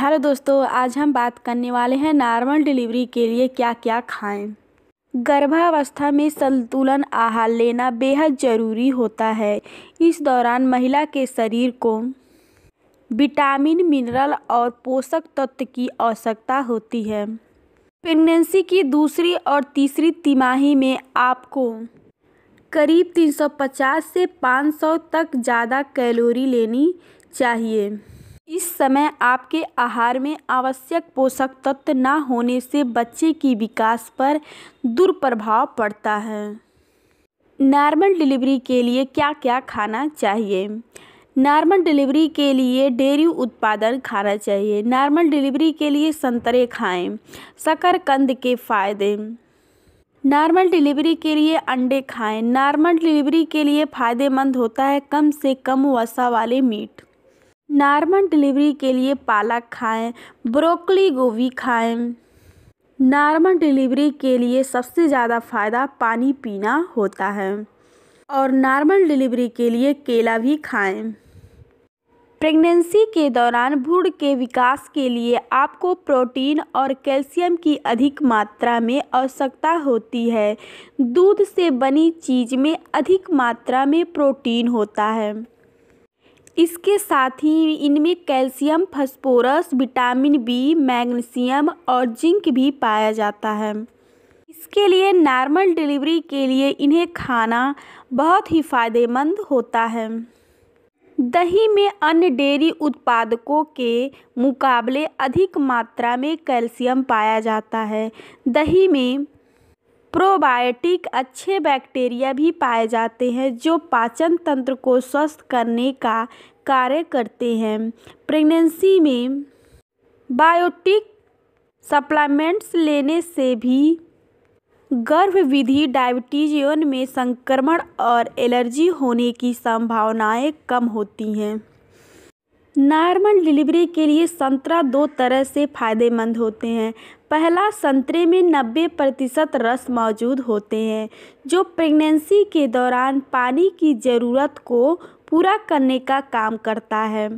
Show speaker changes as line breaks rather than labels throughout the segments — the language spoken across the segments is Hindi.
हेलो दोस्तों आज हम बात करने वाले हैं नॉर्मल डिलीवरी के लिए क्या क्या खाएं गर्भावस्था में संतुलन आहार लेना बेहद ज़रूरी होता है इस दौरान महिला के शरीर को विटामिन मिनरल और पोषक तत्व की आवश्यकता होती है प्रेगनेंसी की दूसरी और तीसरी तिमाही में आपको करीब 350 से 500 तक ज़्यादा कैलोरी लेनी चाहिए इस समय आपके आहार में आवश्यक पोषक तत्व ना होने से बच्चे की विकास पर दुर्प्रभाव पड़ता है नॉर्मल डिलीवरी के लिए क्या क्या खाना चाहिए नॉर्मल डिलीवरी के लिए डेयरी उत्पादन खाना चाहिए नॉर्मल डिलीवरी के लिए संतरे खाएं शकरकंद के फ़ायदे नॉर्मल डिलीवरी के लिए अंडे खाएं नॉर्मल डिलीवरी के लिए फ़ायदेमंद होता है कम से कम वसा वाले मीट नॉर्मल डिलीवरी के लिए पालक खाएं ब्रोकली गोभी खाएं नॉर्मल डिलीवरी के लिए सबसे ज़्यादा फ़ायदा पानी पीना होता है और नॉर्मल डिलीवरी के लिए केला भी खाएं प्रेगनेंसी के दौरान भूड़ के विकास के लिए आपको प्रोटीन और कैल्शियम की अधिक मात्रा में आवश्यकता होती है दूध से बनी चीज़ में अधिक मात्रा में प्रोटीन होता है इसके साथ ही इनमें calcium phosphorus vitamin B magnesium और जिंक भी पाया जाता है इसके लिए नॉर्मल डिलीवरी के लिए इन्हें खाना बहुत ही फायदेमंद होता है दही में अन्य डेयरी उत्पादकों के मुकाबले अधिक मात्रा में कैल्शियम पाया जाता है दही में प्रोबायोटिक अच्छे बैक्टीरिया भी पाए जाते हैं जो पाचन तंत्र को स्वस्थ करने का कार्य करते हैं प्रेगनेंसी में बायोटिक सप्लीमेंट्स लेने से भी गर्भविधि डायबिटीज में संक्रमण और एलर्जी होने की संभावनाएं कम होती हैं नॉर्मल डिलीवरी के लिए संतरा दो तरह से फ़ायदेमंद होते हैं पहला संतरे में 90 प्रतिशत रस मौजूद होते हैं जो प्रेगनेंसी के दौरान पानी की ज़रूरत को पूरा करने का काम करता है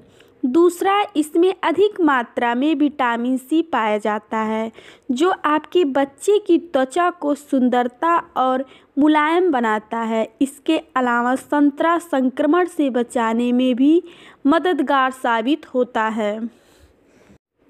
दूसरा इसमें अधिक मात्रा में विटामिन सी पाया जाता है जो आपके बच्चे की त्वचा को सुंदरता और मुलायम बनाता है इसके अलावा संतरा संक्रमण से बचाने में भी मददगार साबित होता है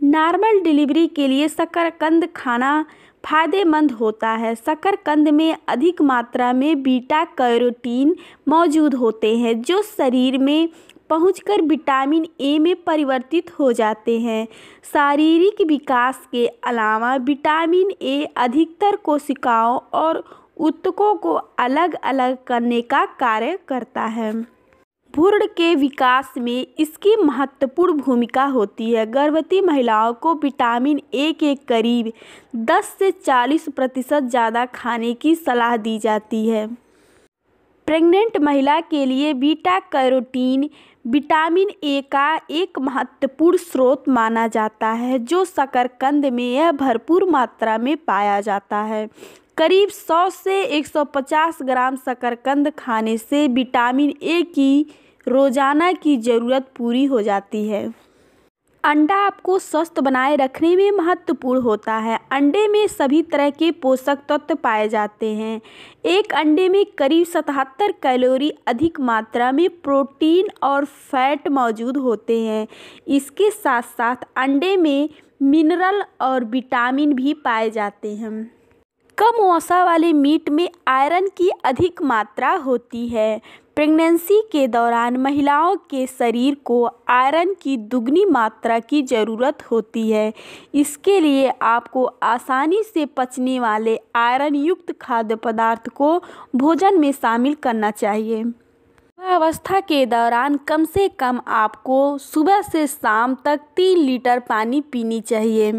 नॉर्मल डिलीवरी के लिए शकरकंद खाना फायदेमंद होता है शकरकंद में अधिक मात्रा में बीटा कैरोटीन मौजूद होते हैं जो शरीर में पहुंचकर विटामिन ए में परिवर्तित हो जाते हैं शारीरिक विकास के अलावा विटामिन ए अधिकतर कोशिकाओं और उत्तकों को अलग अलग करने का कार्य करता है भूर्ण के विकास में इसकी महत्वपूर्ण भूमिका होती है गर्भवती महिलाओं को विटामिन ए के करीब 10 से 40 प्रतिशत ज़्यादा खाने की सलाह दी जाती है प्रेग्नेंट महिला के लिए बीटा कैरोटीन विटामिन ए का एक महत्वपूर्ण स्रोत माना जाता है जो शकरकंद में यह भरपूर मात्रा में पाया जाता है करीब 100 से 150 ग्राम शकरकंद खाने से विटामिन ए की रोज़ाना की ज़रूरत पूरी हो जाती है अंडा आपको स्वस्थ बनाए रखने में महत्वपूर्ण होता है अंडे में सभी तरह के पोषक तत्व पाए जाते हैं एक अंडे में करीब सतहत्तर कैलोरी अधिक मात्रा में प्रोटीन और फैट मौजूद होते हैं इसके साथ साथ अंडे में मिनरल और विटामिन भी पाए जाते हैं कम वसा वाले मीट में आयरन की अधिक मात्रा होती है प्रेगनेंसी के दौरान महिलाओं के शरीर को आयरन की दुगनी मात्रा की ज़रूरत होती है इसके लिए आपको आसानी से पचने वाले आयरन युक्त खाद्य पदार्थ को भोजन में शामिल करना चाहिए अवस्था के दौरान कम से कम आपको सुबह से शाम तक तीन लीटर पानी पीनी चाहिए